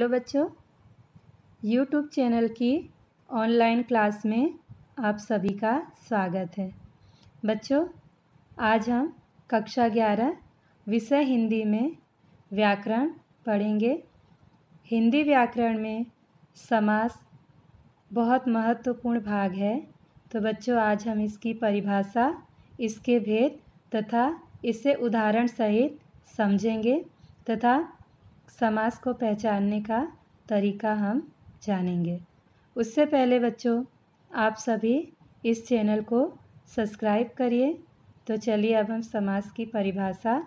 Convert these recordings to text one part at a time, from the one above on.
hello बच्चों YouTube channel की online class में आप सभी का स्वागत है बच्चों आज हम कक्षा ग्यारह विषय हिंदी में व्याकरण पढ़ेंगे हिंदी व्याकरण में समास बहुत महत्वपूर्ण भाग है तो बच्चों आज हम इसकी परिभाषा इसके भेद तथा इसे उदाहरण सहित समझेंगे तथा समास को पहचानने का तरीका हम जानेंगे उससे पहले बच्चों आप सभी इस चैनल को सब्सक्राइब करिए तो चलिए अब हम समास की परिभाषा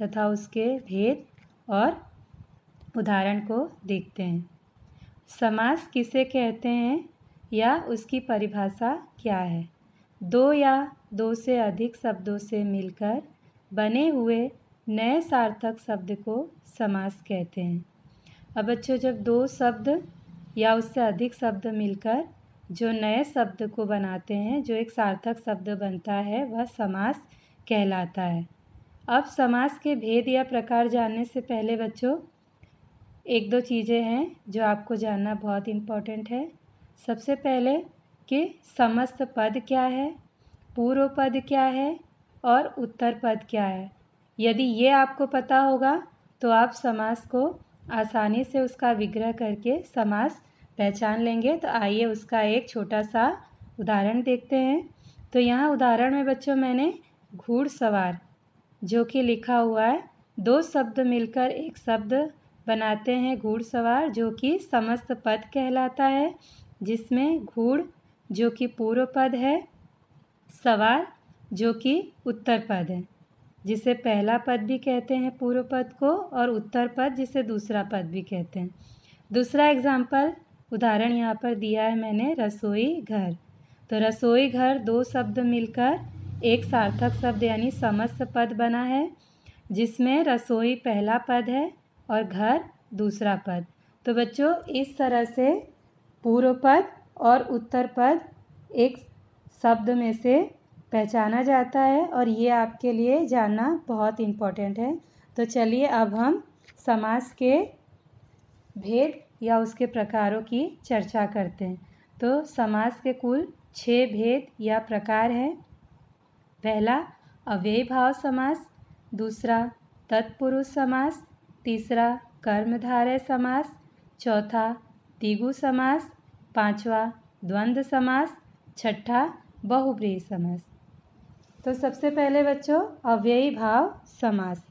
तथा उसके भेद और उदाहरण को देखते हैं समास किसे कहते हैं या उसकी परिभाषा क्या है दो या दो से अधिक शब्दों से मिलकर बने हुए नए सार्थक शब्द को समास कहते हैं अब बच्चों जब दो शब्द या उससे अधिक शब्द मिलकर जो नए शब्द को बनाते हैं जो एक सार्थक शब्द बनता है वह समास कहलाता है अब समास के भेद या प्रकार जानने से पहले बच्चों एक दो चीज़ें हैं जो आपको जानना बहुत इम्पॉर्टेंट है सबसे पहले कि समस्त पद क्या है पूर्व पद क्या है और उत्तर पद क्या है यदि ये आपको पता होगा तो आप समास को आसानी से उसका विग्रह करके समास पहचान लेंगे तो आइए उसका एक छोटा सा उदाहरण देखते हैं तो यहाँ उदाहरण में बच्चों मैंने घुड़सवार जो कि लिखा हुआ है दो शब्द मिलकर एक शब्द बनाते हैं घुड़सवार जो कि समस्त पद कहलाता है जिसमें घूड़ जो कि पूर्व पद है सवार जो कि उत्तर पद है जिसे पहला पद भी कहते हैं पूर्व पद को और उत्तर पद जिसे दूसरा पद भी कहते हैं दूसरा एग्जाम्पल उदाहरण यहाँ पर दिया है मैंने रसोई घर तो रसोई घर दो शब्द मिलकर एक सार्थक शब्द यानी समस्त पद बना है जिसमें रसोई पहला पद है और घर दूसरा पद तो बच्चों इस तरह से पूर्व पद और उत्तर पद एक शब्द में से पहचाना जाता है और ये आपके लिए जानना बहुत इम्पोर्टेंट है तो चलिए अब हम समास के भेद या उसके प्रकारों की चर्चा करते हैं तो समास के कुल छः भेद या प्रकार हैं पहला अव्यय भाव समास दूसरा तत्पुरुष समास तीसरा कर्मधारय समास चौथा तिगु समास पांचवा द्वंद्व समास छठा बहुप्रिय समास तो सबसे पहले बच्चों अव्ययी भाव समास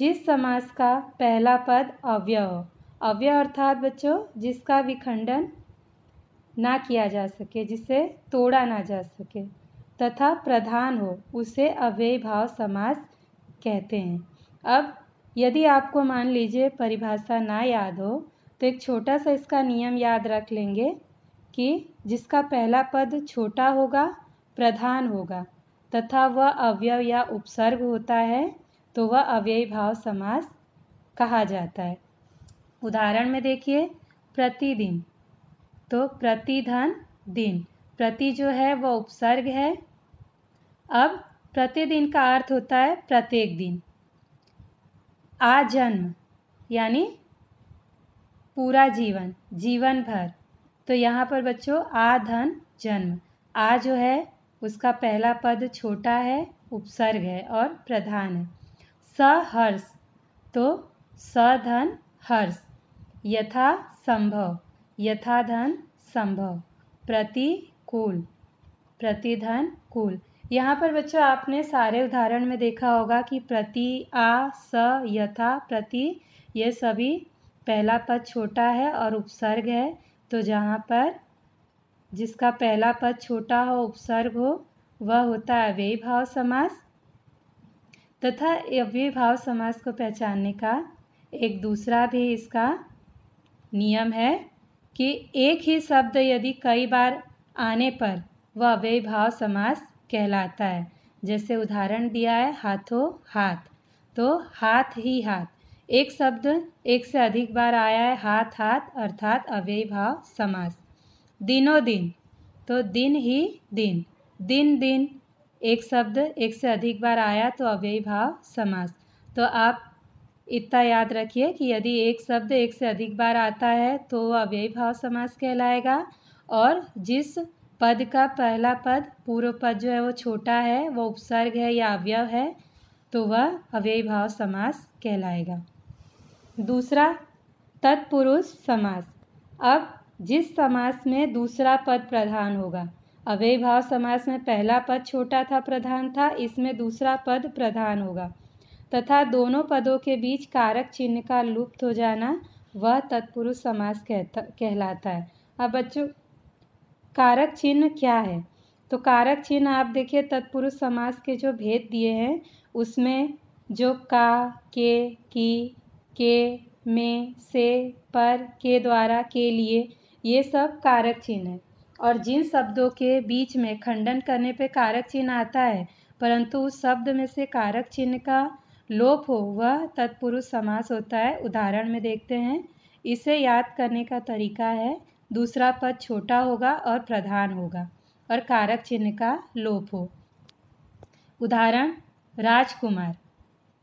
जिस समास का पहला पद अव्यय हो अव्यय अर्थात बच्चों जिसका विखंडन ना किया जा सके जिसे तोड़ा ना जा सके तथा प्रधान हो उसे अव्ययी भाव समास कहते हैं अब यदि आपको मान लीजिए परिभाषा ना याद हो तो एक छोटा सा इसका नियम याद रख लेंगे कि जिसका पहला पद छोटा होगा प्रधान होगा तथा वह अव्यय या उपसर्ग होता है तो वह अव्ययी भाव समास कहा जाता है उदाहरण में देखिए प्रतिदिन तो प्रतिधन दिन प्रति जो है वह उपसर्ग है अब प्रतिदिन का अर्थ होता है प्रत्येक दिन आजन्म यानी पूरा जीवन जीवन भर तो यहाँ पर बच्चों आ धन जन्म आ जो है उसका पहला पद छोटा है उपसर्ग है और प्रधान है स हर्ष तो सधन हर्ष यथा संभव यथाधन संभव प्रतिकूल प्रतिधन कुल यहाँ पर बच्चों आपने सारे उदाहरण में देखा होगा कि प्रति आ स यथा प्रति ये सभी पहला पद छोटा है और उपसर्ग है तो जहाँ पर जिसका पहला पद छोटा हो उपसर्ग हो वह होता है अव्यय भाव समास तथा अव्यय भाव समास को पहचानने का एक दूसरा भी इसका नियम है कि एक ही शब्द यदि कई बार आने पर वह अव्यय भाव समास कहलाता है जैसे उदाहरण दिया है हाथों हाथ तो हाथ ही हाथ एक शब्द एक से अधिक बार आया है हाथ हाथ अर्थात अव्यय भाव समास दिनों दिन तो दिन ही दिन दिन दिन एक शब्द एक से अधिक बार आया तो अव्ययी भाव समास तो आप इतना याद रखिए कि यदि एक शब्द एक से अधिक बार आता है तो वह अव्ययी भाव समास कहलाएगा और जिस पद का पहला पद पूर्व पद जो है वो छोटा है वो उपसर्ग है या अवयव है तो वह अव्ययी भाव समास कहलाएगा दूसरा तत्पुरुष समास अब जिस समास में दूसरा पद प्रधान होगा अव्यय भाव समास में पहला पद छोटा था प्रधान था इसमें दूसरा पद प्रधान होगा तथा दोनों पदों के बीच कारक चिन्ह का लुप्त हो जाना वह तत्पुरुष समास कहता कहलाता है अब बच्चों कारक चिन्ह क्या है तो कारक चिन्ह आप देखिए तत्पुरुष समास के जो भेद दिए हैं उसमें जो का के की के में से पर के द्वारा के लिए ये सब कारक चिन्ह है और जिन शब्दों के बीच में खंडन करने पे कारक चिन्ह आता है परंतु उस शब्द में से कारक चिन्ह का लोप हो वह तत्पुरुष समास होता है उदाहरण में देखते हैं इसे याद करने का तरीका है दूसरा पद छोटा होगा और प्रधान होगा और कारक चिन्ह का लोप हो उदाहरण राजकुमार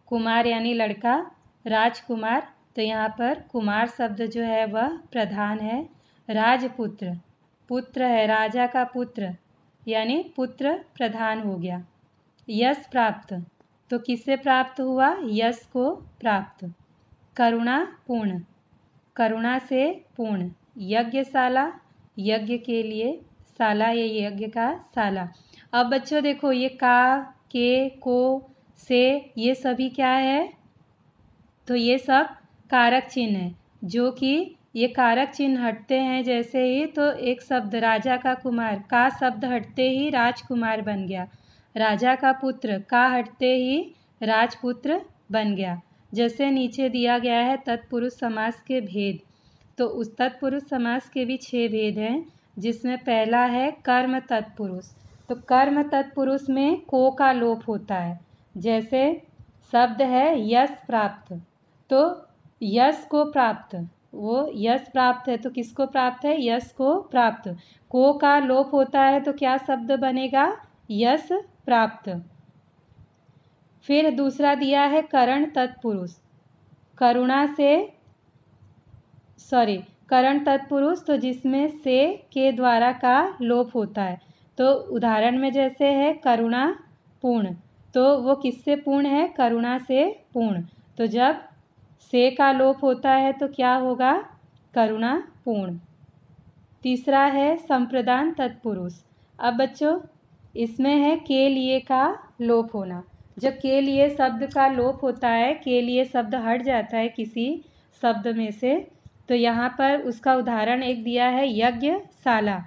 कुमार यानी लड़का राजकुमार तो यहाँ पर कुमार शब्द जो है वह प्रधान है राजपुत्र पुत्र है राजा का पुत्र यानी पुत्र प्रधान हो गया यश प्राप्त तो किससे प्राप्त हुआ यश को प्राप्त करुणा पूर्ण करुणा से पूर्ण यज्ञशाला यज्ञ के लिए साला ये यज्ञ का साला अब बच्चों देखो ये का के को से ये सभी क्या है तो ये सब कारक चिन्ह है जो कि ये कारक चिन्ह हटते हैं जैसे ही तो एक शब्द राजा का कुमार का शब्द हटते ही राजकुमार बन गया राजा का पुत्र का हटते ही राजपुत्र बन गया जैसे नीचे दिया गया है तत्पुरुष समास के भेद तो उस तत्पुरुष समास के भी छह भेद हैं जिसमें पहला है कर्म तत्पुरुष तो कर्म तत्पुरुष में को का लोप होता है जैसे शब्द है यश प्राप्त तो यश को प्राप्त वो यश प्राप्त है तो किसको प्राप्त है यश को प्राप्त को का लोप होता है तो क्या शब्द बनेगा यश प्राप्त फिर दूसरा दिया है करण तत्पुरुष करुणा से सॉरी करण तत्पुरुष तो जिसमें से के द्वारा का लोप होता है तो उदाहरण में जैसे है करुणा पूर्ण तो वो किससे पूर्ण है करुणा से पूर्ण तो जब से का लोप होता है तो क्या होगा करुणापूर्ण तीसरा है संप्रदान तत्पुरुष अब बच्चों इसमें है के लिए का लोप होना जब के लिए शब्द का लोप होता है के लिए शब्द हट जाता है किसी शब्द में से तो यहाँ पर उसका उदाहरण एक दिया है यज्ञशाला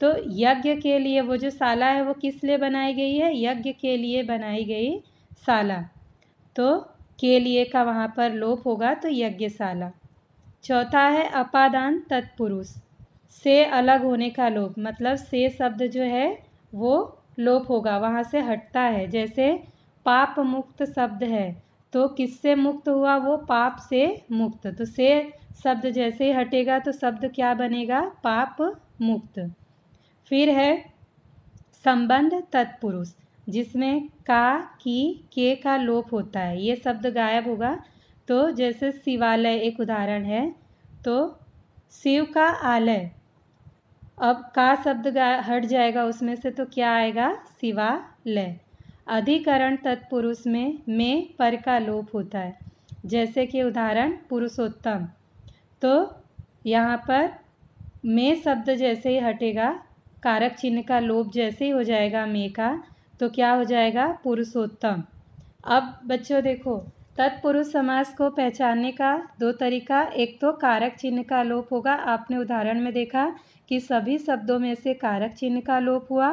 तो यज्ञ के लिए वो जो शाला है वो किस लिए बनाई गई है यज्ञ के लिए बनाई गई शाला तो के लिए का वहाँ पर लोप होगा तो यज्ञशाला चौथा है अपादान तत्पुरुष से अलग होने का लोप मतलब से शब्द जो है वो लोप होगा वहाँ से हटता है जैसे पाप मुक्त शब्द है तो किससे मुक्त हुआ वो पाप से मुक्त तो से शब्द जैसे ही हटेगा तो शब्द क्या बनेगा पाप मुक्त फिर है संबंध तत्पुरुष जिसमें का की के का लोप होता है ये शब्द गायब होगा तो जैसे शिवालय एक उदाहरण है तो शिव का आलय अब का शब्द हट जाएगा उसमें से तो क्या आएगा शिवालय अधिकरण तत्पुरुष में में पर का लोप होता है जैसे कि उदाहरण पुरुषोत्तम तो यहाँ पर में शब्द जैसे ही हटेगा कारक चिन्ह का लोप जैसे ही हो जाएगा में का तो क्या हो जाएगा पुरुषोत्तम अब बच्चों देखो तत्पुरुष समास को पहचानने का दो तरीका एक तो कारक चिन्ह का लोप होगा आपने उदाहरण में देखा कि सभी शब्दों में से कारक चिन्ह का लोप हुआ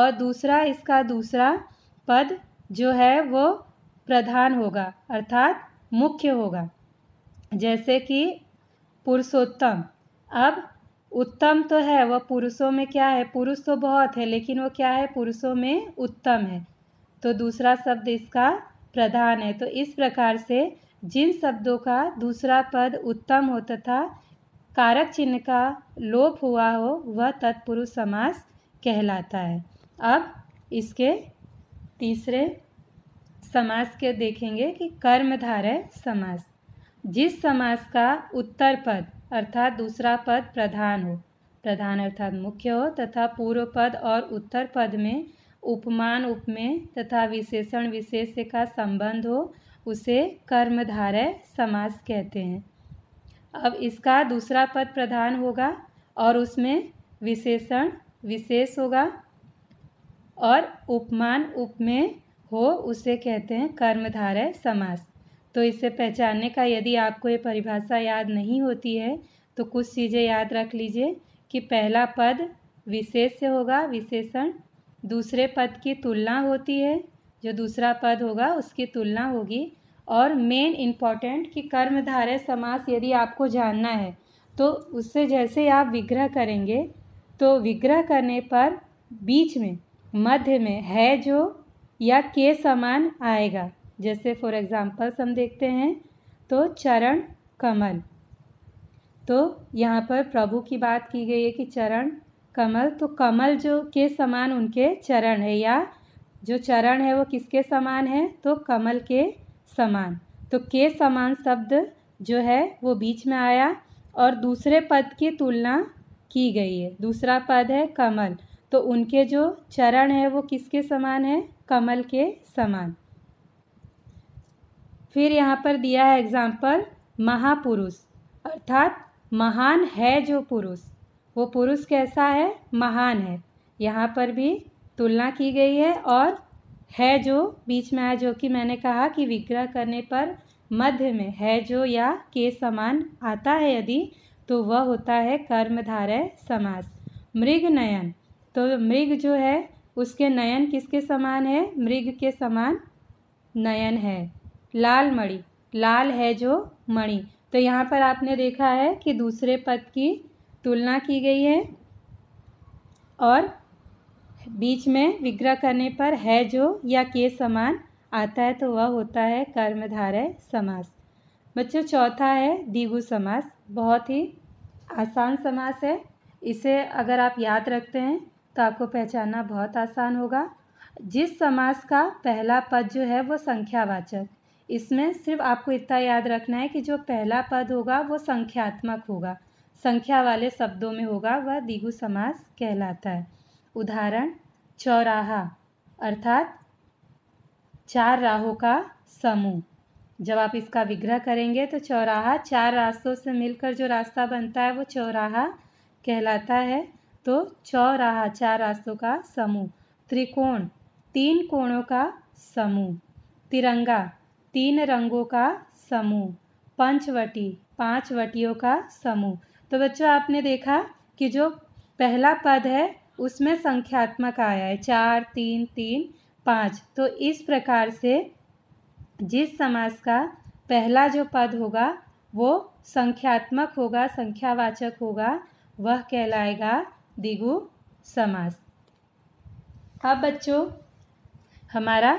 और दूसरा इसका दूसरा पद जो है वो प्रधान होगा अर्थात मुख्य होगा जैसे कि पुरुषोत्तम अब उत्तम तो है वह पुरुषों में क्या है पुरुष तो बहुत है लेकिन वो क्या है पुरुषों में उत्तम है तो दूसरा शब्द इसका प्रधान है तो इस प्रकार से जिन शब्दों का दूसरा पद उत्तम हो तथा कारक चिन्ह का लोप हुआ हो वह तत्पुरुष समास कहलाता है अब इसके तीसरे समास के देखेंगे कि कर्मधारय समास जिस समास का उत्तर पद अर्थात दूसरा पद प्रधान हो प्रधान अर्थात मुख्य हो तथा पूर्व पद और उत्तर पद में उपमान उपमेय तथा विशेषण विशेष का संबंध हो उसे कर्मधारय समास कहते हैं अब इसका दूसरा पद प्रधान होगा और उसमें विशेषण विशेष होगा और उपमान उपमेय हो उसे कहते हैं कर्मधारय समास तो इसे पहचानने का यदि आपको ये परिभाषा याद नहीं होती है तो कुछ चीज़ें याद रख लीजिए कि पहला पद विशेष से होगा विशेषण दूसरे पद की तुलना होती है जो दूसरा पद होगा उसकी तुलना होगी और मेन इम्पॉर्टेंट कि कर्मधारय समास यदि आपको जानना है तो उससे जैसे आप विग्रह करेंगे तो विग्रह करने पर बीच में मध्य में है जो या के समान आएगा जैसे फॉर एग्ज़ाम्पल्स हम देखते हैं तो चरण कमल तो यहाँ पर प्रभु की बात की गई है कि चरण कमल तो कमल जो के समान उनके चरण है या जो चरण है वो किसके समान है तो कमल के समान तो के समान शब्द जो है वो बीच में आया और दूसरे पद की तुलना की गई है दूसरा पद है कमल तो उनके जो चरण है वो किसके समान है कमल के समान फिर यहाँ पर दिया है एग्जाम्पल महापुरुष अर्थात महान है जो पुरुष वो पुरुष कैसा है महान है यहाँ पर भी तुलना की गई है और है जो बीच में आया जो कि मैंने कहा कि विग्रह करने पर मध्य में है जो या के समान आता है यदि तो वह होता है कर्मधारय समास मृग नयन तो मृग जो है उसके नयन किसके समान है मृग के समान नयन है लाल मणि लाल है जो मणि तो यहाँ पर आपने देखा है कि दूसरे पद की तुलना की गई है और बीच में विग्रह करने पर है जो या के समान आता है तो वह होता है कर्मधारय समास बच्चों चौथा है दिगु समास बहुत ही आसान समास है इसे अगर आप याद रखते हैं तो आपको पहचानना बहुत आसान होगा जिस समास का पहला पद जो है वो संख्यावाचक इसमें सिर्फ आपको इतना याद रखना है कि जो पहला पद होगा वो संख्यात्मक होगा संख्या वाले शब्दों में होगा वह दिगु समास कहलाता है उदाहरण चौराहा अर्थात चार राहों का समूह जब आप इसका विग्रह करेंगे तो चौराहा चार रास्तों से मिलकर जो रास्ता बनता है वो चौराहा कहलाता है तो चौराहा चार रास्तों का समूह त्रिकोण तीन कोणों का समूह तिरंगा तीन रंगों का समूह पंचवटी पांच वटियों का समूह तो बच्चों आपने देखा कि जो पहला पद है उसमें संख्यात्मक आया है चार तीन तीन पाँच तो इस प्रकार से जिस समास का पहला जो पद होगा वो संख्यात्मक होगा संख्यावाचक होगा वह कहलाएगा दिगु समास अब बच्चों हमारा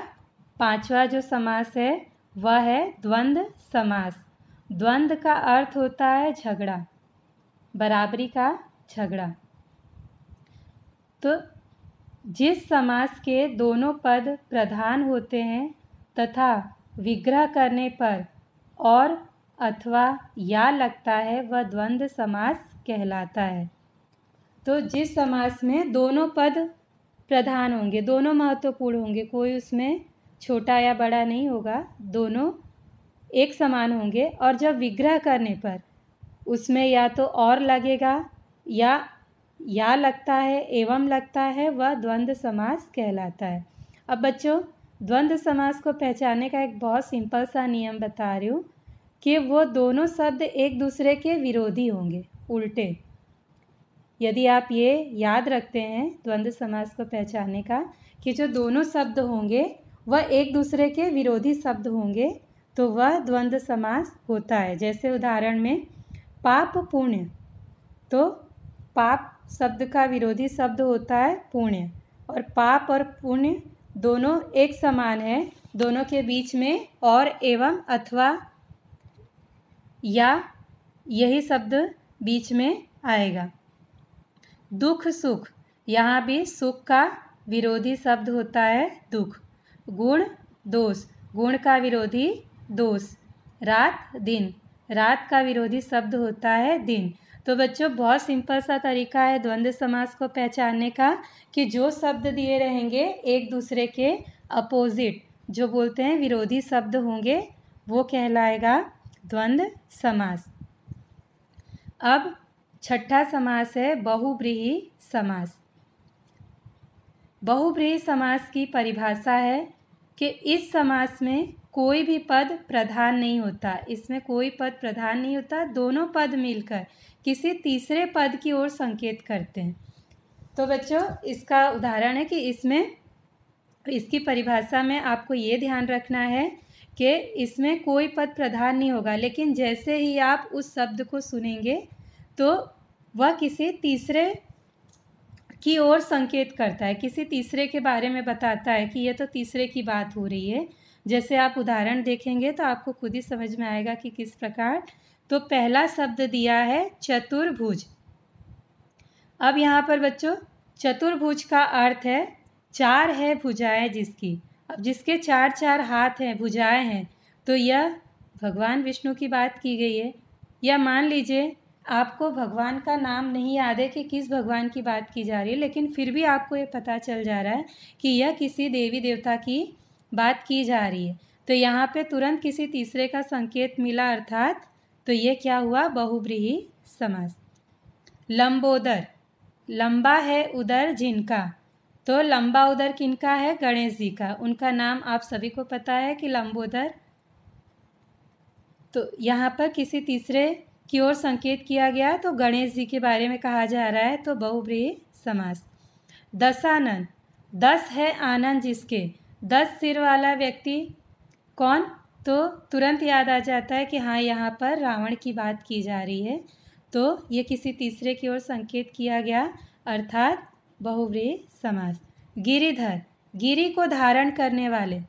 पांचवा जो समास है वह है द्वंद्व समास द्वंद का अर्थ होता है झगड़ा बराबरी का झगड़ा तो जिस समास के दोनों पद प्रधान होते हैं तथा विग्रह करने पर और अथवा या लगता है वह द्वंद्व समास कहलाता है तो जिस समास में दोनों पद प्रधान होंगे दोनों महत्वपूर्ण होंगे कोई उसमें छोटा या बड़ा नहीं होगा दोनों एक समान होंगे और जब विग्रह करने पर उसमें या तो और लगेगा या या लगता है एवं लगता है वह द्वंद्व समास कहलाता है अब बच्चों द्वंद्व समास को पहचानने का एक बहुत सिंपल सा नियम बता रही हूँ कि वो दोनों शब्द एक दूसरे के विरोधी होंगे उल्टे यदि आप ये याद रखते हैं द्वंद्व समास को पहचानने का कि जो दोनों शब्द होंगे वह एक दूसरे के विरोधी शब्द होंगे तो वह द्वंद्व समास होता है जैसे उदाहरण में पाप पुण्य तो पाप शब्द का विरोधी शब्द होता है पुण्य और पाप और पुण्य दोनों एक समान है दोनों के बीच में और एवं अथवा या यही शब्द बीच में आएगा दुख सुख यहाँ भी सुख का विरोधी शब्द होता है दुख गुण दोष गुण का विरोधी दोष रात दिन रात का विरोधी शब्द होता है दिन तो बच्चों बहुत सिंपल सा तरीका है द्वंद्व समास को पहचानने का कि जो शब्द दिए रहेंगे एक दूसरे के अपोजिट जो बोलते हैं विरोधी शब्द होंगे वो कहलाएगा द्वंद्व समास अब छठा समास है बहुब्रीही समास बहुब्रीही समास की परिभाषा है कि इस समास में कोई भी पद प्रधान नहीं होता इसमें कोई पद प्रधान नहीं होता दोनों पद मिलकर किसी तीसरे पद की ओर संकेत करते हैं तो बच्चों इसका उदाहरण है कि इसमें इसकी परिभाषा में आपको ये ध्यान रखना है कि इसमें कोई पद प्रधान नहीं होगा लेकिन जैसे ही आप उस शब्द को सुनेंगे तो वह किसी तीसरे की ओर संकेत करता है किसी तीसरे के बारे में बताता है कि यह तो तीसरे की बात हो रही है जैसे आप उदाहरण देखेंगे तो आपको खुद ही समझ में आएगा कि किस प्रकार तो पहला शब्द दिया है चतुर्भुज अब यहाँ पर बच्चों चतुर्भुज का अर्थ है चार है भुजाएं जिसकी अब जिसके चार चार हाथ हैं भुजाएं हैं तो यह भगवान विष्णु की बात की गई है या मान लीजिए आपको भगवान का नाम नहीं याद है कि किस भगवान की बात की जा रही है लेकिन फिर भी आपको ये पता चल जा रहा है कि यह किसी देवी देवता की बात की जा रही है तो यहाँ पे तुरंत किसी तीसरे का संकेत मिला अर्थात तो ये क्या हुआ बहुब्रीही समास लंबोदर लंबा है उदर जिनका तो लंबा उदर किनका है गणेश जी का उनका नाम आप सभी को पता है कि लंबोदर तो यहाँ पर किसी तीसरे की ओर संकेत किया गया तो गणेश जी के बारे में कहा जा रहा है तो बहुब्रीही समास दसानंद दस है आनंद जिसके दस सिर वाला व्यक्ति कौन तो तुरंत याद आ जाता है कि हाँ यहाँ पर रावण की बात की जा रही है तो ये किसी तीसरे की ओर संकेत किया गया अर्थात बहुव्रीह समास गिरिधर गिरी को धारण करने वाले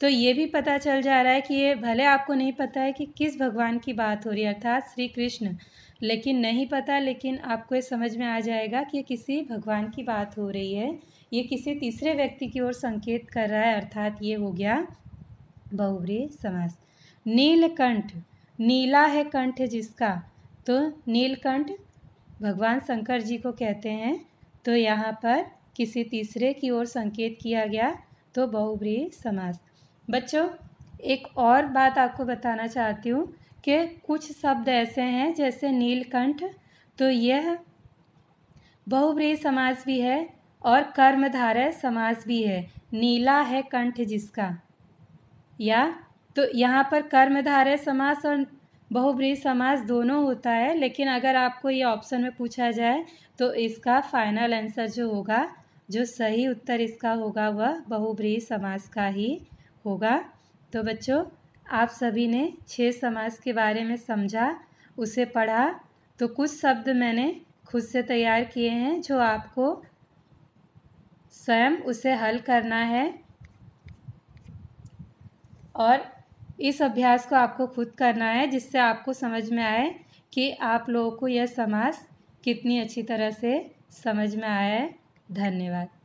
तो ये भी पता चल जा रहा है कि ये भले आपको नहीं पता है कि किस भगवान की बात हो रही है अर्थात श्री कृष्ण लेकिन नहीं पता लेकिन आपको ये समझ में आ जाएगा कि ये किसी भगवान की बात हो रही है ये किसी तीसरे व्यक्ति की ओर संकेत कर रहा है अर्थात ये हो गया बहुब्री समास नीलकंठ नीला है कंठ जिसका तो नीलकंठ भगवान शंकर जी को कहते हैं तो यहाँ पर किसी तीसरे की ओर संकेत किया गया तो बहुब्री समास बच्चों एक और बात आपको बताना चाहती हूँ कि कुछ शब्द ऐसे हैं जैसे नीलकंठ तो यह बहुब्रीय समास भी है और कर्मधारय समास भी है नीला है कंठ जिसका या तो यहाँ पर कर्मधारय समास और बहुब्रीय समास दोनों होता है लेकिन अगर आपको ये ऑप्शन में पूछा जाए तो इसका फाइनल आंसर जो होगा जो सही उत्तर इसका होगा वह बहुब्रीय समास का ही होगा तो बच्चों आप सभी ने छः समास के बारे में समझा उसे पढ़ा तो कुछ शब्द मैंने खुद से तैयार किए हैं जो आपको स्वयं उसे हल करना है और इस अभ्यास को आपको खुद करना है जिससे आपको समझ में आए कि आप लोगों को यह समास कितनी अच्छी तरह से समझ में आया है धन्यवाद